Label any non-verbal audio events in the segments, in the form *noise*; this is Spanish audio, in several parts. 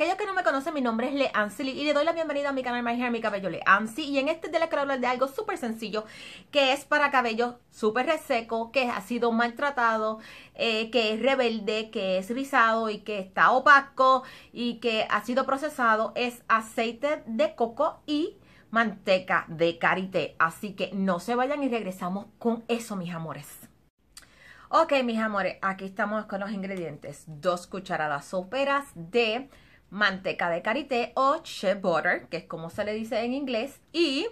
aquellos que no me conocen, mi nombre es Le Ansley y le doy la bienvenida a mi canal My Hair, mi cabello Ansley. Y en este día les quiero hablar de algo súper sencillo, que es para cabello súper reseco, que ha sido maltratado, eh, que es rebelde, que es rizado y que está opaco y que ha sido procesado. Es aceite de coco y manteca de karité. Así que no se vayan y regresamos con eso, mis amores. Ok, mis amores, aquí estamos con los ingredientes. Dos cucharadas soperas de manteca de karité o shea butter, que es como se le dice en inglés. Y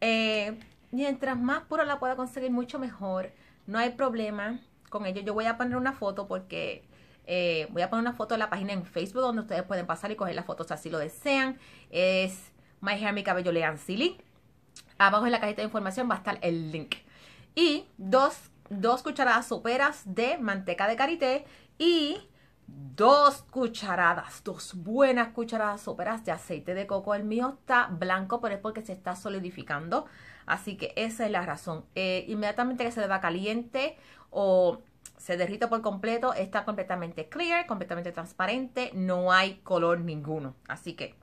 eh, mientras más pura la pueda conseguir, mucho mejor. No hay problema con ello. Yo voy a poner una foto porque eh, voy a poner una foto de la página en Facebook donde ustedes pueden pasar y coger las fotos así lo desean. Es My Hair, Mi Cabello, Lean Silly. Abajo en la cajita de información va a estar el link. Y dos, dos cucharadas soperas de manteca de karité y dos cucharadas, dos buenas cucharadas soperas de aceite de coco. El mío está blanco, pero es porque se está solidificando. Así que esa es la razón. Eh, inmediatamente que se le va caliente o se derrita por completo, está completamente clear, completamente transparente, no hay color ninguno. Así que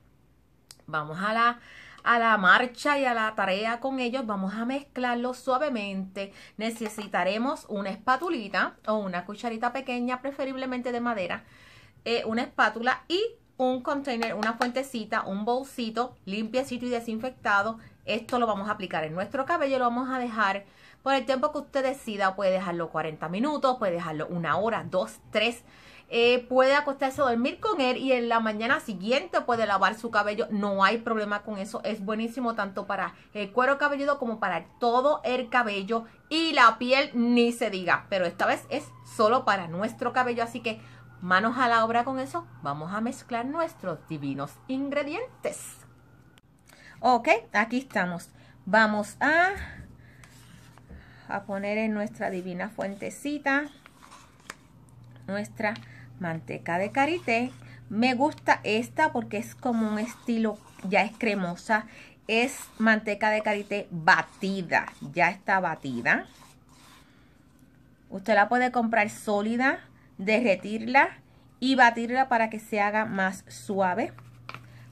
vamos a la a la marcha y a la tarea con ellos, vamos a mezclarlo suavemente. Necesitaremos una espatulita o una cucharita pequeña, preferiblemente de madera, eh, una espátula y un container, una fuentecita, un bolsito limpiecito y desinfectado. Esto lo vamos a aplicar en nuestro cabello, lo vamos a dejar por el tiempo que usted decida. Puede dejarlo 40 minutos, puede dejarlo una hora, dos, tres. Eh, puede acostarse a dormir con él y en la mañana siguiente puede lavar su cabello. No hay problema con eso. Es buenísimo tanto para el cuero cabelludo como para todo el cabello y la piel, ni se diga. Pero esta vez es solo para nuestro cabello, así que manos a la obra con eso. Vamos a mezclar nuestros divinos ingredientes. Ok, aquí estamos. Vamos a, a poner en nuestra divina fuentecita nuestra manteca de karité. Me gusta esta porque es como un estilo, ya es cremosa. Es manteca de karité batida, ya está batida. Usted la puede comprar sólida, derretirla y batirla para que se haga más suave.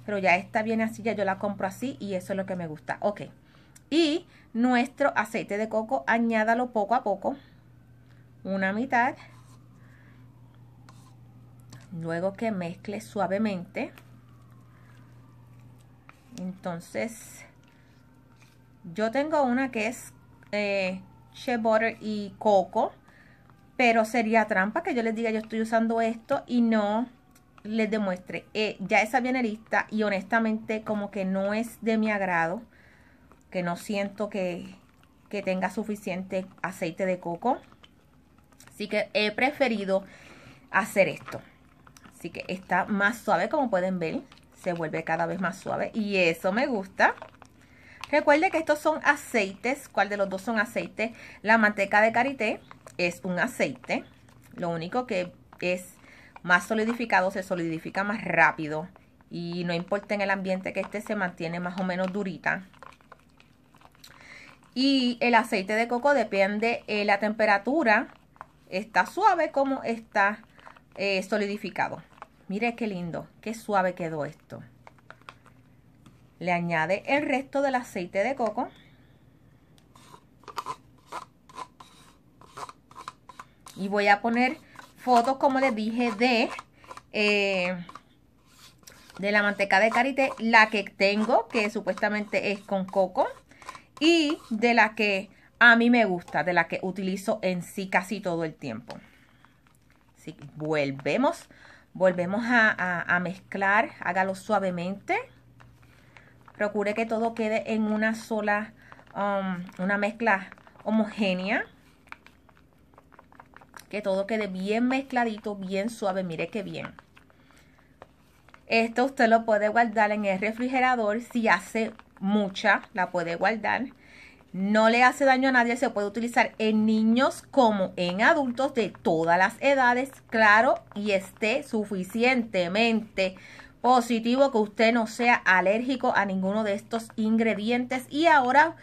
Pero ya está bien así, ya yo la compro así y eso es lo que me gusta. Ok. Y nuestro aceite de coco, añádalo poco a poco. Una mitad. Luego que mezcle suavemente, entonces yo tengo una que es eh, shea butter y coco, pero sería trampa que yo les diga yo estoy usando esto y no les demuestre. Eh, ya esa viene lista y honestamente como que no es de mi agrado, que no siento que, que tenga suficiente aceite de coco. Así que he preferido hacer esto. Así que está más suave, como pueden ver. Se vuelve cada vez más suave y eso me gusta. Recuerde que estos son aceites. ¿Cuál de los dos son aceites? La manteca de karité es un aceite. Lo único que es más solidificado, se solidifica más rápido. Y no importa en el ambiente que este se mantiene más o menos durita. Y el aceite de coco depende de eh, la temperatura. Está suave como está eh, solidificado. Mire qué lindo, qué suave quedó esto. Le añade el resto del aceite de coco. Y voy a poner fotos, como les dije, de, eh, de la manteca de karité. La que tengo, que supuestamente es con coco. Y de la que a mí me gusta, de la que utilizo en sí casi todo el tiempo. Así que volvemos Volvemos a, mezclar, hágalo suavemente. Procure que todo quede en una sola, um, una mezcla homogénea. Que todo quede bien mezcladito, bien suave, mire qué bien. Esto usted lo puede guardar en el refrigerador si hace mucha, la puede guardar no le hace daño a nadie, se puede utilizar en niños como en adultos de todas las edades, claro, y esté suficientemente positivo que usted no sea alérgico a ninguno de estos ingredientes. Y ahora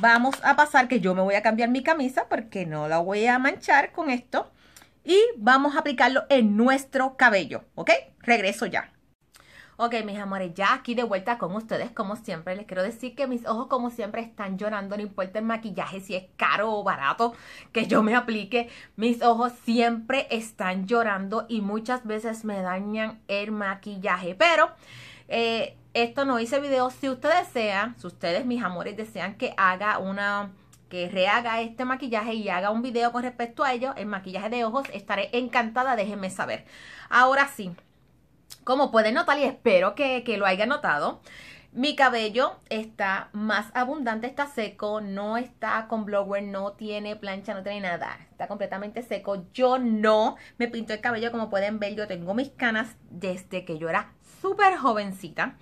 vamos a pasar que yo me voy a cambiar mi camisa porque no la voy a manchar con esto. Y vamos a aplicarlo en nuestro cabello, ¿ok? Regreso ya. Ok, mis amores, ya aquí de vuelta con ustedes, como siempre. Les quiero decir que mis ojos, como siempre, están llorando. No importa el maquillaje, si es caro o barato que yo me aplique. Mis ojos siempre están llorando y muchas veces me dañan el maquillaje. Pero eh, esto no hice video. Si ustedes desean, si ustedes, mis amores, desean que haga una que rehaga este maquillaje y haga un video con respecto a ello, el maquillaje de ojos, estaré encantada, déjenme saber. Ahora sí, como pueden notar, y espero que, lo hayan notado, mi cabello está más abundante, está seco, no está con blower, no tiene plancha, no tiene nada. Está completamente seco. Yo no me pinto el cabello, como pueden ver, yo tengo mis canas desde que yo era súper jovencita.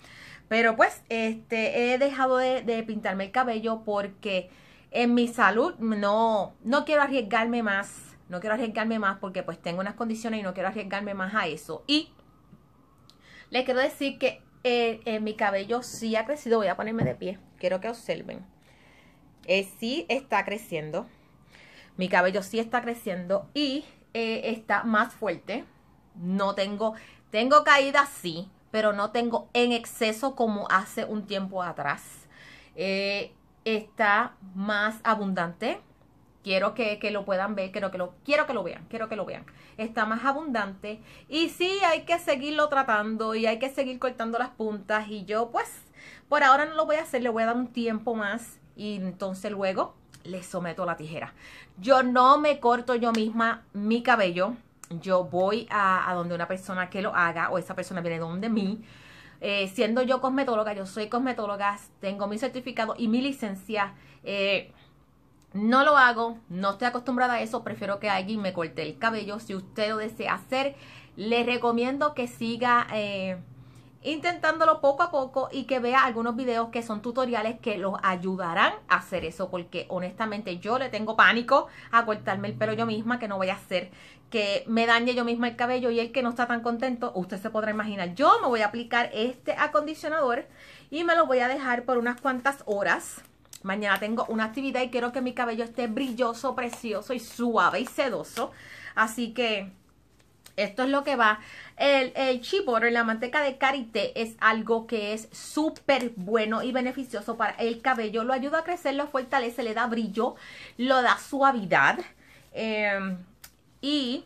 Pero pues, este, he dejado de, de, pintarme el cabello porque en mi salud no, no quiero arriesgarme más. No quiero arriesgarme más porque pues tengo unas condiciones y no quiero arriesgarme más a eso. Y les quiero decir que eh, eh, mi cabello sí ha crecido. Voy a ponerme de pie. Quiero que observen. Eh, sí está creciendo. Mi cabello sí está creciendo y está más fuerte. No tengo, tengo caída sí, pero no tengo en exceso como hace un tiempo atrás. está más abundante. Quiero que, lo puedan ver, quiero que lo, quiero que lo vean, quiero que lo vean. Está más abundante. Y sí, hay que seguirlo tratando y hay que seguir cortando las puntas. Y yo, pues, por ahora no lo voy a hacer, le voy a dar un tiempo más. Y entonces luego le someto la tijera. Yo no me corto yo misma mi cabello. Yo voy a, donde una persona que lo haga o esa persona viene donde mí. Eh, siendo yo cosmetóloga, yo soy cosmetóloga, tengo mi certificado y mi licencia. Eh, no lo hago, no estoy acostumbrada a eso, prefiero que alguien me corte el cabello. Si usted lo desea hacer, le recomiendo que siga eh, intentándolo poco a poco y que vea algunos videos que son tutoriales que los ayudarán a hacer eso, porque honestamente yo le tengo pánico a cortarme el pelo yo misma, que no voy a hacer que me dañe yo misma el cabello y el que no está tan contento, usted se podrá imaginar. Yo me voy a aplicar este acondicionador y me lo voy a dejar por unas cuantas horas Mañana tengo una actividad y quiero que mi cabello esté brilloso, precioso y suave y sedoso. Así que esto es lo que va. El, el chip la manteca de karité, es algo que es súper bueno y beneficioso para el cabello. Lo ayuda a crecer, lo fortalece, le da brillo, lo da suavidad. Em, y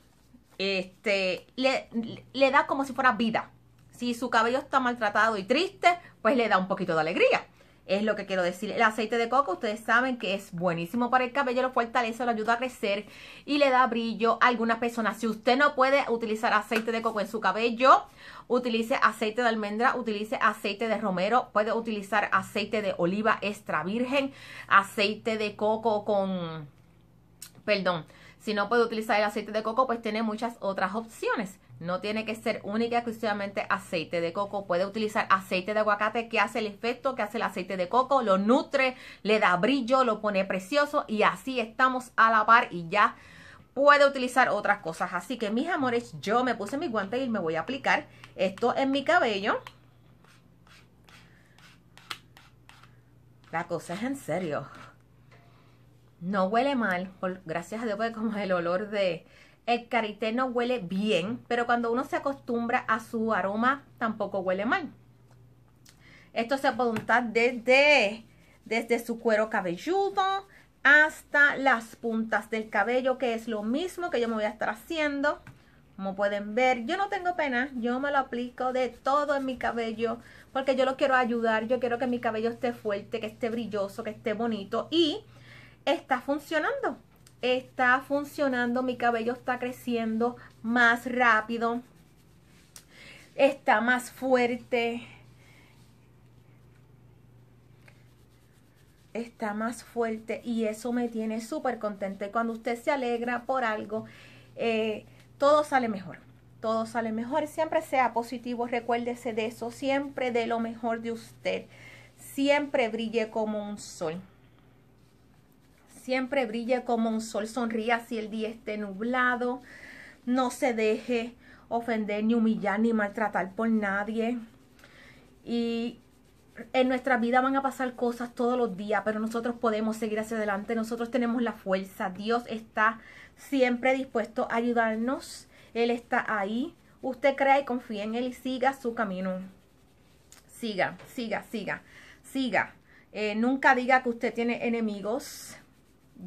este le da como si fuera vida. Si su cabello está maltratado y triste, pues le da un poquito de alegría es lo que quiero decir. El aceite de coco, ustedes saben que es buenísimo para el cabello, lo fortalece, lo ayuda a crecer y le da brillo a algunas personas. Si usted no puede utilizar aceite de coco en su cabello, utilice aceite de almendra, utilice aceite de romero, puede utilizar aceite de oliva extra virgen, aceite de coco con... Perdón, si no puede utilizar el aceite de coco, pues tiene muchas otras opciones. No tiene que ser única y exclusivamente aceite de coco. Puede utilizar aceite de aguacate que hace el efecto que hace el aceite de coco. Lo nutre, le da brillo, lo pone precioso y así estamos a la par y ya puede utilizar otras cosas. Así que mis amores, yo me puse mi guante y me voy a aplicar esto en mi cabello. La cosa es en serio. No huele mal, gracias a Dios, como el olor de el carité huele bien, pero cuando uno se acostumbra a su aroma, tampoco huele mal. Esto se puede untar desde, desde su cuero cabelludo hasta las puntas del cabello, que es lo mismo que yo me voy a estar haciendo. Como pueden ver, yo no tengo pena, yo me lo aplico de todo en mi cabello, porque yo lo quiero ayudar, yo quiero que mi cabello esté fuerte, que esté brilloso, que esté bonito y está funcionando está funcionando, mi cabello está creciendo más rápido, está más fuerte. Está más fuerte y eso me tiene súper contenta. Cuando usted se alegra por algo, eh, todo sale mejor. Todo sale mejor. Siempre sea positivo. Recuérdese de eso. Siempre de lo mejor de usted. Siempre brille como un sol siempre brille como un sol, sonría si el día esté nublado, no se deje ofender, ni humillar, ni maltratar por nadie. Y en nuestra vida van a pasar cosas todos los días, pero nosotros podemos seguir hacia adelante, nosotros tenemos la fuerza, Dios está siempre dispuesto a ayudarnos, Él está ahí, usted cree y confía en Él y siga su camino. Siga, siga, siga, siga. Eh, nunca diga que usted tiene enemigos,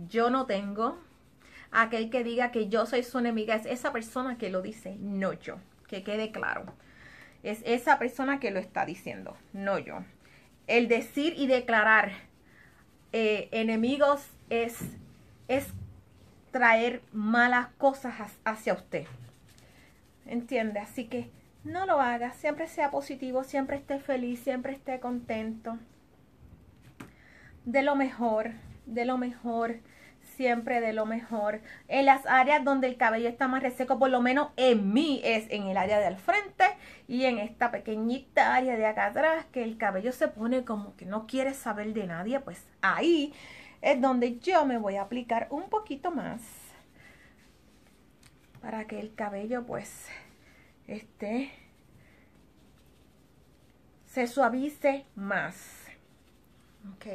yo no tengo. Aquel que diga que yo soy su enemiga es esa persona que lo dice, no yo. Que quede claro. Es esa persona que lo está diciendo, no yo. El decir y declarar eh, enemigos es, es traer malas cosas hacia usted. ¿Entiende? Así que no lo haga. Siempre sea positivo, siempre esté feliz, siempre esté contento. De lo mejor de lo mejor, siempre de lo mejor. En las áreas donde el cabello está más reseco, por lo menos en mí, es en el área del frente y en esta pequeñita área de acá atrás, que el cabello se pone como que no quiere saber de nadie, pues ahí es donde yo me voy a aplicar un poquito más para que el cabello pues esté se suavice más ok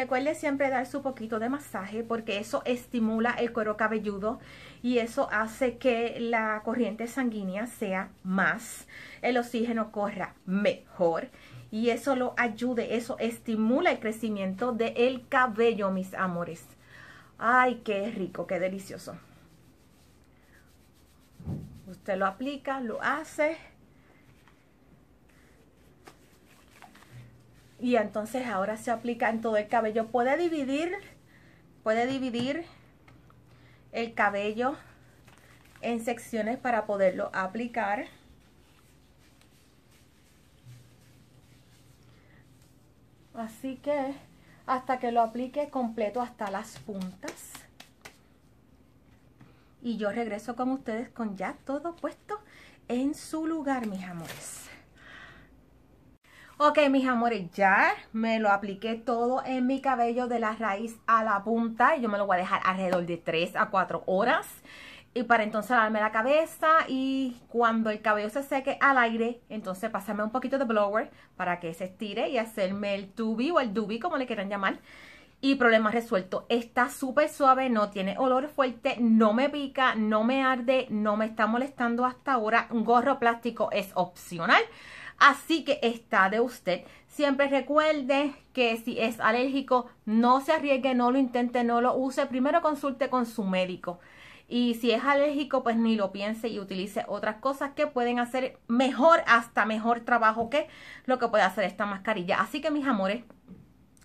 Recuerde siempre dar su poquito de masaje porque eso estimula el cuero cabelludo y eso hace que la corriente sanguínea sea más, el oxígeno corra mejor y eso lo ayude, eso estimula el crecimiento del cabello, mis amores. Ay, qué rico, qué delicioso. Usted lo aplica, lo hace y entonces ahora se aplica en todo el cabello. Puede dividir, puede dividir el cabello en secciones para poderlo aplicar. Así que hasta que lo aplique completo hasta las puntas. Y yo regreso con ustedes con ya todo puesto en su lugar, mis amores. Ok, mis amores, ya me lo apliqué todo en mi cabello de la raíz a la punta. Yo me lo voy a dejar alrededor de 3 a 4 horas. Y para entonces lavarme la cabeza y cuando el cabello se seque al aire, entonces pasarme un poquito de blower para que se estire y hacerme el tubi o el dubi, como le quieran llamar y problema resuelto. Está súper suave, no tiene olor fuerte, no me pica, no me arde, no me está molestando hasta ahora. Un gorro plástico es opcional. Así que está de usted. Siempre recuerde que si es alérgico, no se arriesgue, no lo intente, no lo use. Primero consulte con su médico. Y si es alérgico, pues ni lo piense y utilice otras cosas que pueden hacer mejor, hasta mejor trabajo que lo que puede hacer esta mascarilla. Así que mis amores,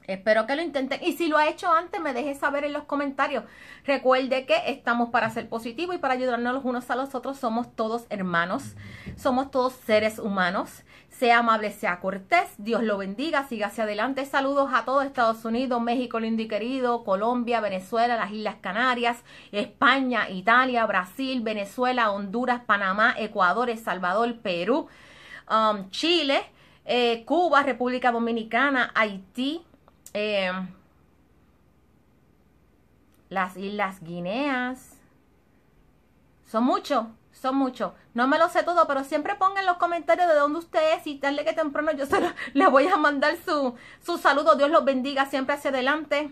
Espero que lo intenten y si lo ha hecho antes me deje saber en los comentarios. Recuerde que estamos para ser positivos y para ayudarnos los unos a los otros. Somos todos hermanos, somos todos seres humanos. Sea amable, sea cortés. Dios lo bendiga, siga hacia adelante. Saludos a todos. Estados Unidos, México lindo y querido, Colombia, Venezuela, las Islas Canarias, España, Italia, Brasil, Venezuela, Honduras, Panamá, Ecuador, El Salvador, Perú, um, Chile. Eh, Cuba, República Dominicana, Haití, eh, las Islas Guineas. Son muchos, son muchos. No me lo sé todo, pero siempre pongan en los comentarios de donde usted es y tarde que temprano yo se *laughs* voy a mandar su, su saludo. Dios los bendiga siempre hacia adelante.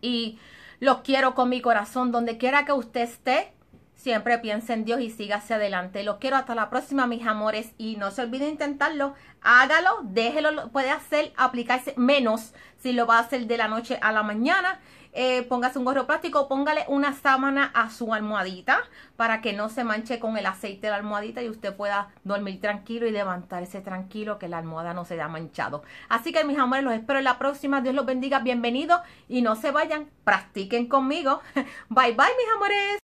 Y los quiero con mi corazón, donde quiera que usted esté. Siempre piensa en Dios y siga hacia adelante. Los quiero hasta la próxima, mis amores. Y no se olviden intentarlo. Hágalo, déjelo, puede hacer, aplicarse menos si lo va a hacer de la noche a la mañana. Eh, póngase un gorro plástico, póngale una sábana a su almohadita para que no se manche con el aceite de la almohadita y usted pueda dormir tranquilo y levantarse tranquilo que la almohada no se ha manchado. Así que mis amores, los espero en la próxima. Dios los bendiga, bienvenidos y no se vayan, practiquen conmigo. *laughs* Bye bye mis amores.